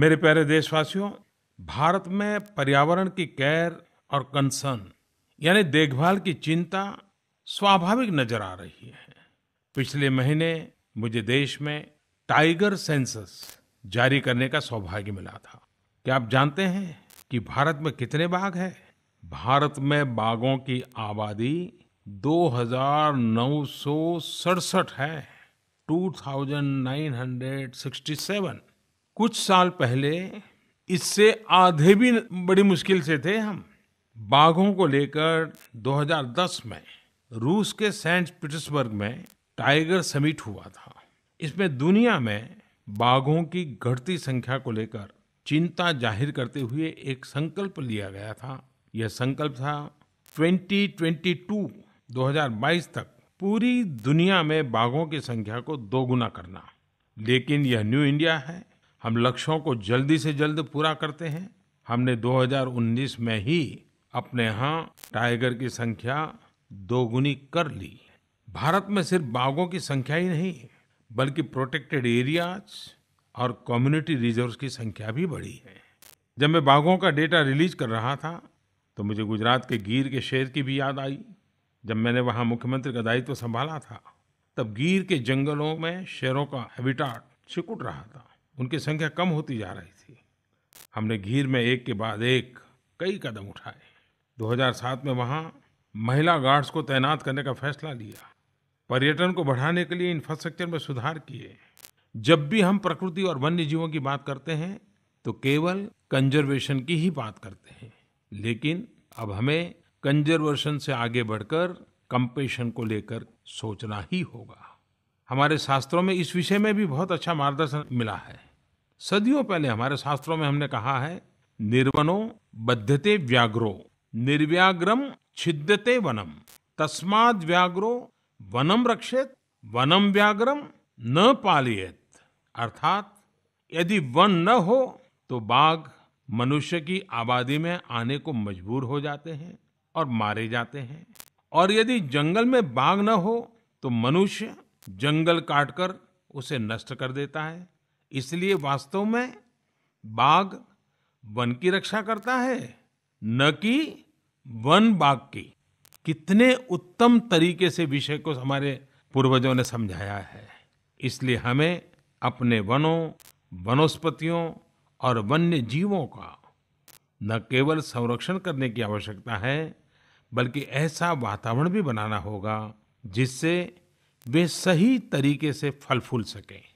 मेरे प्यारे देशवासियों भारत में पर्यावरण की केयर और कंसर्न यानी देखभाल की चिंता स्वाभाविक नजर आ रही है पिछले महीने मुझे देश में टाइगर सेंसस जारी करने का सौभाग्य मिला था क्या आप जानते हैं कि भारत में कितने बाघ हैं? भारत में बाघों की आबादी दो है 2967 कुछ साल पहले इससे आधे भी बड़ी मुश्किल से थे हम बाघों को लेकर 2010 में रूस के सेंट पीटर्सबर्ग में टाइगर समिट हुआ था इसमें दुनिया में बाघों की घटती संख्या को लेकर चिंता जाहिर करते हुए एक संकल्प लिया गया था यह संकल्प था 2022 2022 तक पूरी दुनिया में बाघों की संख्या को दोगुना करना लेकिन यह न्यू इंडिया है हम लक्ष्यों को जल्दी से जल्द पूरा करते हैं हमने 2019 में ही अपने यहाँ टाइगर की संख्या दोगुनी कर ली भारत में सिर्फ बाघों की संख्या ही नहीं बल्कि प्रोटेक्टेड एरियाज और कम्युनिटी रिजर्व्स की संख्या भी बढ़ी है जब मैं बाघों का डेटा रिलीज कर रहा था तो मुझे गुजरात के गिर के शेर की भी याद आई जब मैंने वहाँ मुख्यमंत्री का दायित्व संभाला था तब गिर के जंगलों में शेरों का हैबिटाट सिकुट रहा था उनकी संख्या कम होती जा रही थी हमने घीर में एक के बाद एक कई कदम उठाए 2007 में वहाँ महिला गार्ड्स को तैनात करने का फैसला लिया पर्यटन को बढ़ाने के लिए इंफ्रास्ट्रक्चर में सुधार किए जब भी हम प्रकृति और वन्य जीवों की बात करते हैं तो केवल कंजर्वेशन की ही बात करते हैं लेकिन अब हमें कंजर्वेशन से आगे बढ़कर कंपेशन को लेकर सोचना ही होगा हमारे शास्त्रों में इस विषय में भी बहुत अच्छा मार्गदर्शन मिला है सदियों पहले हमारे शास्त्रों में हमने कहा है निर्वनो बद्धते व्याग्रो निर्व्याग्रम छिद्यते वनम तस्माद व्याग्रो वनम रक्षेत वनम व्याग्रम न पालियत अर्थात यदि वन न हो तो बाघ मनुष्य की आबादी में आने को मजबूर हो जाते हैं और मारे जाते हैं और यदि जंगल में बाघ न हो तो मनुष्य जंगल काटकर उसे नष्ट कर देता है इसलिए वास्तव में बाघ वन की रक्षा करता है न कि वन बाघ की कितने उत्तम तरीके से विषय को हमारे पूर्वजों ने समझाया है इसलिए हमें अपने वनों वनस्पतियों और वन्य जीवों का न केवल संरक्षण करने की आवश्यकता है बल्कि ऐसा वातावरण भी बनाना होगा जिससे वे सही तरीके से फल फूल सकें